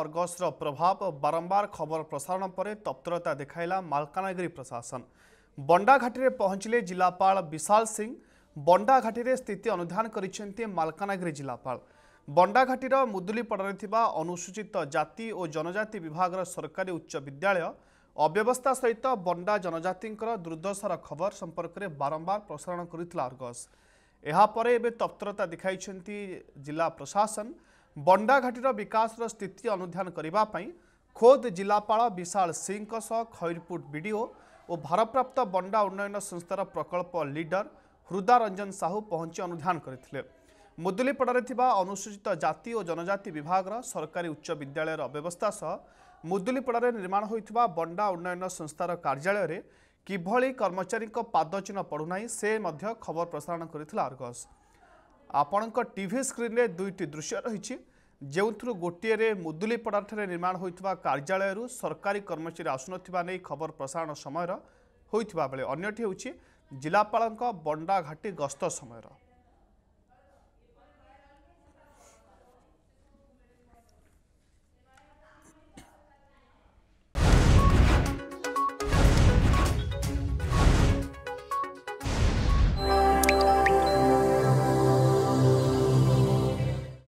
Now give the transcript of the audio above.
Argus र प्रभाव बारम्बार खबर प्रसारण पर तप्तरता देखाइला मालकानगिरी प्रशासन बंडाघाटी घाटी पहचले जिल्लापा विशाल सिंह बंडाघाटी घाटी स्थिति अनुधान गरिलकानगिरी जिल्लापा बन्डाघाटी र मुदुलीपडा अनुसूचित जाति ओ जनजाति विभाग र सरकारी उच्च विद्यालय अव्यवस्था सहित बन्दा जनजातिको दुर्दश र खबर सम्पर्क बारम्बार प्रसारण गरिगज यहाँ एप्तरता देखा जिल्ला प्रशासन ବଣ୍ଡାଘାଟିର ବିକାଶର ସ୍ଥିତି ଅନୁଧ୍ୟାନ କରିବା ପାଇଁ ଖୋଦ ଜିଲ୍ଲାପାଳ ବିଶାଳ ସିଂଙ୍କ ସହ ଖଇରପୁଟ ବିଡ଼ିଓ ଓ ଭାରପ୍ରାପ୍ତ ବଣ୍ଡା ଉନ୍ନୟନ ସଂସ୍ଥାର ପ୍ରକଳ୍ପ ଲିଡର ହୃଦାରଞ୍ଜନ ସାହୁ ପହଞ୍ଚି ଅନୁଧ୍ୟାନ କରିଥିଲେ ମୁଦୁଲିପଡ଼ାରେ ଥିବା ଅନୁସୂଚିତ ଜାତି ଓ ଜନଜାତି ବିଭାଗର ସରକାରୀ ଉଚ୍ଚ ବିଦ୍ୟାଳୟର ବ୍ୟବସ୍ଥା ସହ ମୁଦୁଲିପଡ଼ାରେ ନିର୍ମାଣ ହୋଇଥିବା ବଣ୍ଡା ଉନ୍ନୟନ ସଂସ୍ଥାର କାର୍ଯ୍ୟାଳୟରେ କିଭଳି କର୍ମଚାରୀଙ୍କ ପାଦଚିହ୍ନ ପଡ଼ୁନାହିଁ ସେ ମଧ୍ୟ ଖବର ପ୍ରସାରଣ କରିଥିଲା ଆର୍ଗସ୍ ଆପଣଙ୍କ ଟିଭି ସ୍କ୍ରିନ୍ରେ ଦୁଇଟି ଦୃଶ୍ୟ ରହିଛି ଯେଉଁଥିରୁ ଗୋଟିଏରେ ମୁଦୁଲିପଡ଼ାଠାରେ ନିର୍ମାଣ ହୋଇଥିବା କାର୍ଯ୍ୟାଳୟରୁ ସରକାରୀ କର୍ମଚାରୀ ଆସୁନଥିବା ନେଇ ଖବର ପ୍ରସାରଣ ସମୟର ହୋଇଥିବା ବେଳେ ଅନ୍ୟଟି ହେଉଛି ଜିଲ୍ଲାପାଳଙ୍କ ବଣ୍ଡାଘାଟି ଗସ୍ତ ସମୟର